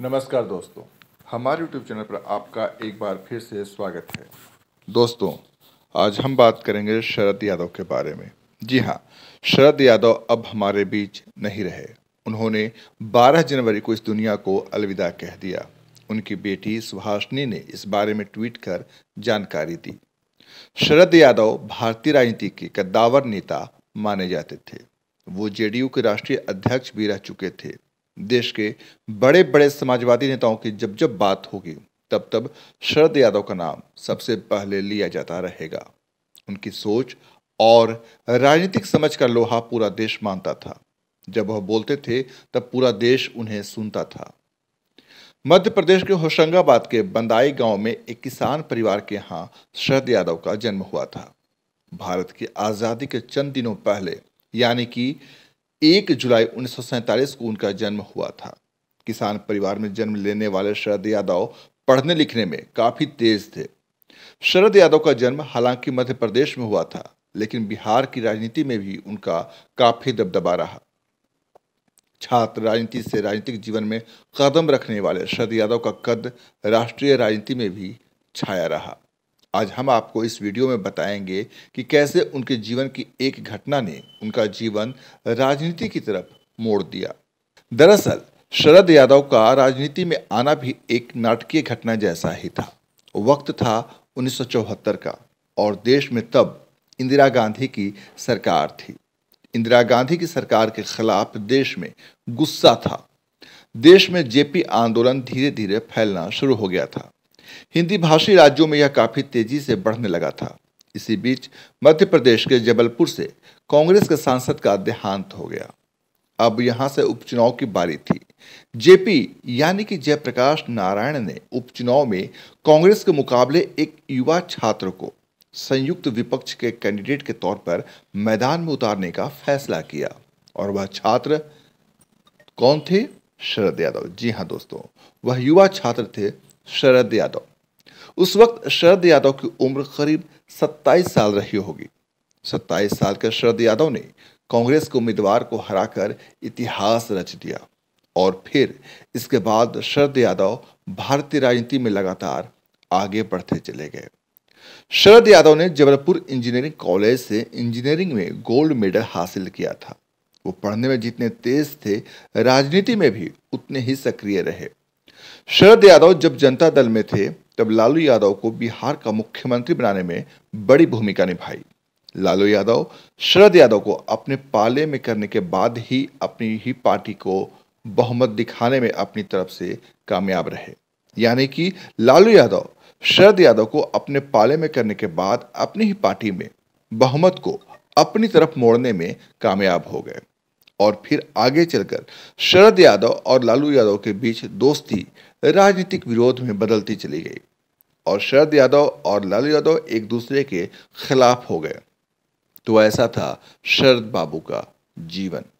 नमस्कार दोस्तों हमारे यूट्यूब चैनल पर आपका एक बार फिर से स्वागत है दोस्तों आज हम बात करेंगे शरद यादव के बारे में जी हाँ शरद यादव अब हमारे बीच नहीं रहे उन्होंने 12 जनवरी को इस दुनिया को अलविदा कह दिया उनकी बेटी सुभाषनी ने इस बारे में ट्वीट कर जानकारी दी शरद यादव भारतीय राजनीति के कद्दावर नेता माने जाते थे वो जेडीयू के राष्ट्रीय अध्यक्ष भी रह चुके थे देश के बड़े बड़े समाजवादी नेताओं की जब जब बात होगी तब तब शरद यादव का नाम सबसे पहले लिया जाता रहेगा उनकी सोच और राजनीतिक समझ का लोहा पूरा देश मानता था जब वह बोलते थे तब पूरा देश उन्हें सुनता था मध्य प्रदेश के होशंगाबाद के बंदाई गांव में एक किसान परिवार के यहाँ शरद यादव का जन्म हुआ था भारत की आज़ादी के चंद दिनों पहले यानी कि एक जुलाई उन्नीस को उनका जन्म हुआ था किसान परिवार में जन्म लेने वाले शरद यादव पढ़ने लिखने में काफी तेज थे शरद यादव का जन्म हालांकि मध्य प्रदेश में हुआ था लेकिन बिहार की राजनीति में भी उनका काफी दबदबा रहा छात्र राजनीति से राजनीतिक जीवन में कदम रखने वाले शरद यादव का कद राष्ट्रीय राजनीति में भी छाया रहा आज हम आपको इस वीडियो में बताएंगे कि कैसे उनके जीवन की एक घटना ने उनका जीवन राजनीति की तरफ मोड़ दिया दरअसल शरद यादव का राजनीति में आना भी एक नाटकीय घटना जैसा ही था वक्त था उन्नीस का और देश में तब इंदिरा गांधी की सरकार थी इंदिरा गांधी की सरकार के खिलाफ देश में गुस्सा था देश में जेपी आंदोलन धीरे धीरे फैलना शुरू हो गया था हिंदी भाषी राज्यों में यह काफ़ी तेजी से बढ़ने लगा था इसी बीच मध्य प्रदेश के जबलपुर से कांग्रेस के सांसद का देहांत हो गया अब यहां से उपचुनाव की बारी थी जेपी यानी कि जयप्रकाश नारायण ने उपचुनाव में कांग्रेस के मुकाबले एक युवा छात्र को संयुक्त विपक्ष के कैंडिडेट के तौर पर मैदान में उतारने का फैसला किया और वह छात्र कौन थे शरद यादव जी हाँ दोस्तों वह युवा छात्र थे शरद यादव उस वक्त शरद यादव की उम्र करीब 27 साल रही होगी 27 साल के शरद यादव ने कांग्रेस के उम्मीदवार को हराकर इतिहास रच दिया और फिर इसके बाद शरद यादव भारतीय राजनीति में लगातार आगे बढ़ते चले गए शरद यादव ने जबलपुर इंजीनियरिंग कॉलेज से इंजीनियरिंग में गोल्ड मेडल हासिल किया था वो पढ़ने में जितने तेज थे राजनीति में भी उतने ही सक्रिय रहे शरद यादव जब जनता दल में थे तब लालू यादव को बिहार का मुख्यमंत्री बनाने में बड़ी भूमिका निभाई लालू यादव शरद यादव को अपने पाले में करने के बाद ही अपनी ही पार्टी को बहुमत दिखाने में अपनी तरफ से कामयाब रहे यानी कि लालू यादव शरद यादव को अपने पाले में करने के बाद अपनी ही पार्टी में बहुमत को अपनी तरफ मोड़ने में कामयाब हो गए और फिर आगे चलकर शरद यादव और लालू यादव के बीच दोस्ती राजनीतिक विरोध में बदलती चली गई और शरद यादव और लालू यादव एक दूसरे के खिलाफ हो गए तो ऐसा था शरद बाबू का जीवन